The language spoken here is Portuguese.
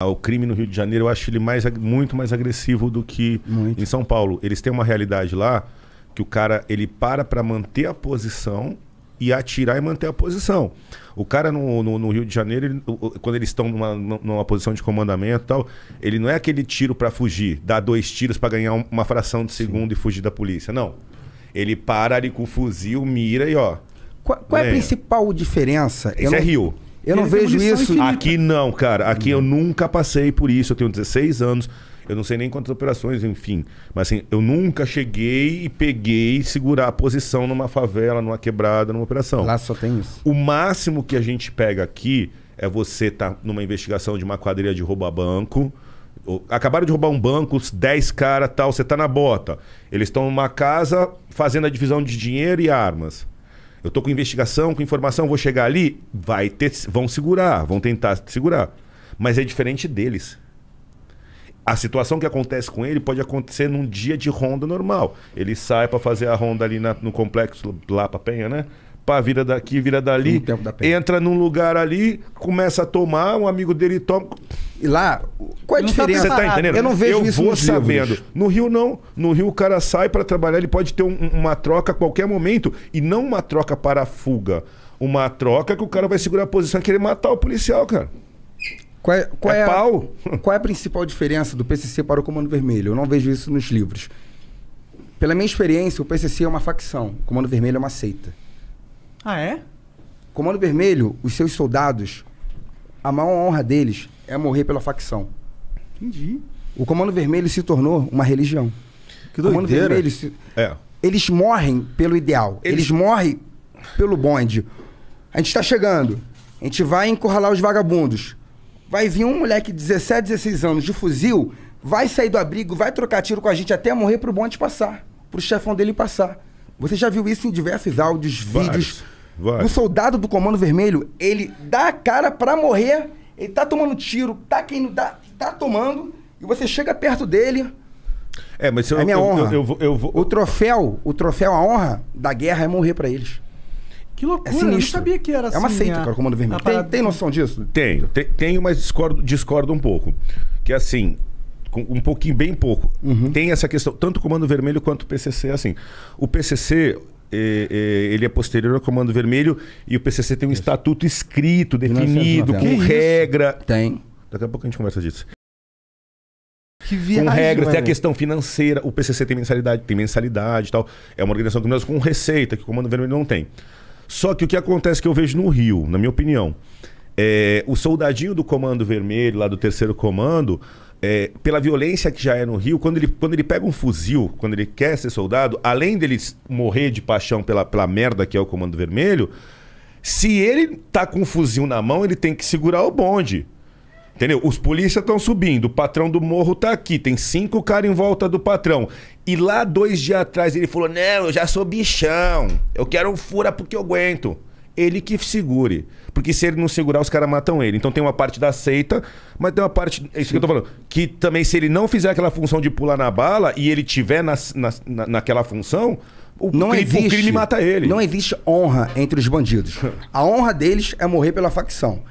O crime no Rio de Janeiro, eu acho ele mais, muito mais agressivo do que muito. em São Paulo. Eles têm uma realidade lá que o cara ele para para manter a posição e atirar e manter a posição. O cara no, no, no Rio de Janeiro, ele, quando eles estão numa, numa posição de comandamento e tal, ele não é aquele tiro para fugir, dá dois tiros para ganhar uma fração de segundo Sim. e fugir da polícia. Não. Ele para ali com o fuzil, mira e ó. Qual, qual é a principal diferença? Isso é Rio. Eu não vejo isso. Infinita. Aqui não, cara. Aqui eu nunca passei por isso. Eu tenho 16 anos. Eu não sei nem quantas operações, enfim. Mas assim, eu nunca cheguei e peguei segurar a posição numa favela, numa quebrada, numa operação. Lá só tem isso. O máximo que a gente pega aqui é você estar tá numa investigação de uma quadrilha de a banco. Acabaram de roubar um banco, 10 caras tal, você tá na bota. Eles estão numa casa fazendo a divisão de dinheiro e armas. Eu tô com investigação, com informação, vou chegar ali, vai ter, vão segurar, vão tentar segurar. Mas é diferente deles. A situação que acontece com ele pode acontecer num dia de ronda normal. Ele sai para fazer a ronda ali na, no complexo lá para Penha, né? Para vira daqui, vira dali, entra num lugar ali, começa a tomar, um amigo dele toma. E lá, qual é a diferença? Você tá entendendo? Eu não vejo eu isso vou sabendo. Livros. No Rio, não. No Rio, o cara sai para trabalhar, ele pode ter um, uma troca a qualquer momento e não uma troca para a fuga. Uma troca que o cara vai segurar a posição e querer matar o policial, cara. Qual é, qual é, é pau? A, qual é a principal diferença do PCC para o Comando Vermelho? Eu não vejo isso nos livros. Pela minha experiência, o PCC é uma facção, o Comando Vermelho é uma seita. Ah, é? Comando Vermelho, os seus soldados, a maior honra deles é morrer pela facção. Entendi. O Comando Vermelho se tornou uma religião. Que doideira. O Comando Vermelho se... é. Eles morrem pelo ideal. Eles... eles morrem pelo bonde. A gente está chegando. A gente vai encurralar os vagabundos. Vai vir um moleque de 17, 16 anos de fuzil, vai sair do abrigo, vai trocar tiro com a gente até morrer para o bonde passar. para o chefão dele passar. Você já viu isso em diversos áudios, Vários. vídeos. Vários. O soldado do Comando Vermelho, ele dá a cara para morrer. Ele tá tomando tiro, tá quem não dá tá tomando e você chega perto dele. É, mas eu, é minha eu, honra. Eu, eu, eu, vou, O troféu, o troféu, a honra da guerra é morrer para eles. Que loucura, é sabia que era assim. É uma assim, seita, né? a... cara, o Comando Vermelho. Tem, tem, noção disso? Tenho, te, tenho, mas discordo, discordo um pouco. Que é assim, um pouquinho, bem pouco. Uhum. Tem essa questão, tanto o Comando Vermelho quanto o PCC, assim. O PCC, é, é, ele é posterior ao Comando Vermelho e o PCC tem um isso. estatuto escrito, definido, com regra. Tem. Daqui a pouco a gente conversa disso. Que viagem, com regras, mano. tem a questão financeira, o PCC tem mensalidade, tem mensalidade e tal. É uma organização criminosa com receita, que o Comando Vermelho não tem. Só que o que acontece que eu vejo no Rio, na minha opinião, é, o soldadinho do Comando Vermelho, lá do terceiro comando, é, pela violência que já é no Rio, quando ele, quando ele pega um fuzil, quando ele quer ser soldado, além dele morrer de paixão pela, pela merda que é o Comando Vermelho, se ele tá com um fuzil na mão, ele tem que segurar o bonde. Entendeu? Os polícias estão subindo, o patrão do morro tá aqui, tem cinco caras em volta do patrão. E lá dois dias atrás ele falou: Não, eu já sou bichão, eu quero um fura porque eu aguento. Ele que segure. Porque se ele não segurar, os caras matam ele. Então tem uma parte da seita, mas tem uma parte. É isso que eu tô falando. Que também, se ele não fizer aquela função de pular na bala e ele tiver na, na, naquela função, o, não crime, existe, o crime mata ele. Não existe honra entre os bandidos. A honra deles é morrer pela facção.